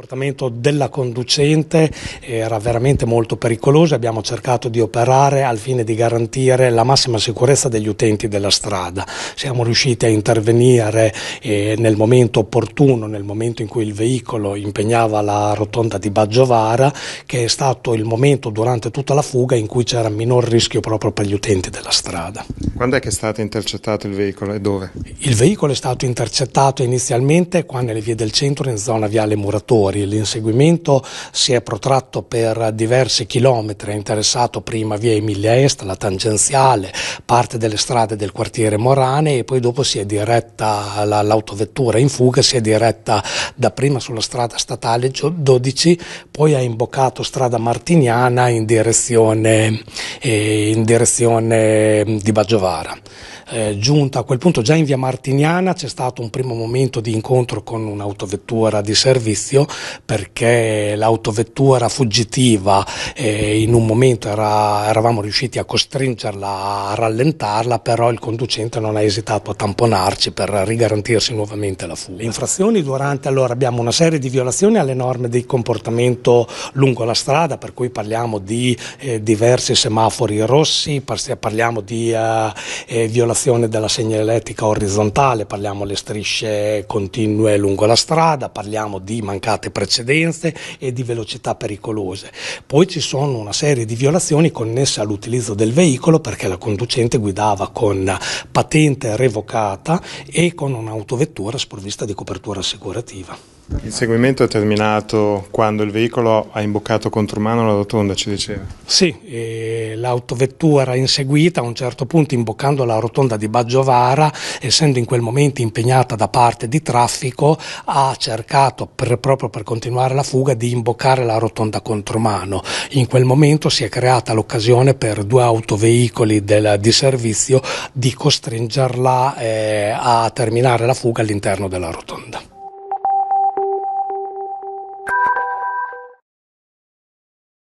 Il comportamento della conducente era veramente molto pericoloso, e abbiamo cercato di operare al fine di garantire la massima sicurezza degli utenti della strada. Siamo riusciti a intervenire eh, nel momento opportuno, nel momento in cui il veicolo impegnava la rotonda di Baggiovara, che è stato il momento durante tutta la fuga in cui c'era minor rischio proprio per gli utenti della strada. Quando è che è stato intercettato il veicolo e dove? Il veicolo è stato intercettato inizialmente qua nelle vie del centro in zona viale Muratore fuori. L'inseguimento si è protratto per diversi chilometri, ha interessato prima via Emilia Est, la tangenziale, parte delle strade del quartiere Morane e poi dopo si è diretta l'autovettura in fuga, si è diretta dapprima sulla strada statale 12, poi ha imboccato strada martiniana in direzione, eh, in direzione di Baggiovara. Eh, giunta a quel punto già in via Martiniana c'è stato un primo momento di incontro con un'autovettura di servizio perché l'autovettura fuggitiva e in un momento era, eravamo riusciti a costringerla a rallentarla, però il conducente non ha esitato a tamponarci per rigarantirsi nuovamente la fuga. Le infrazioni durante allora abbiamo una serie di violazioni alle norme di comportamento lungo la strada, per cui parliamo di eh, diversi semafori rossi, parliamo di eh, eh, violazione della segnaletica orizzontale, parliamo le strisce continue lungo la strada, parliamo di mancata mancate precedenze e di velocità pericolose. Poi ci sono una serie di violazioni connesse all'utilizzo del veicolo perché la conducente guidava con patente revocata e con un'autovettura sprovvista di copertura assicurativa. Il seguimento è terminato quando il veicolo ha imboccato contro la rotonda, ci diceva? Sì, l'autovettura inseguita a un certo punto imboccando la rotonda di Baggiovara, essendo in quel momento impegnata da parte di traffico, ha cercato per, proprio per continuare la fuga di imboccare la rotonda contro In quel momento si è creata l'occasione per due autoveicoli del, di servizio di costringerla eh, a terminare la fuga all'interno della rotonda.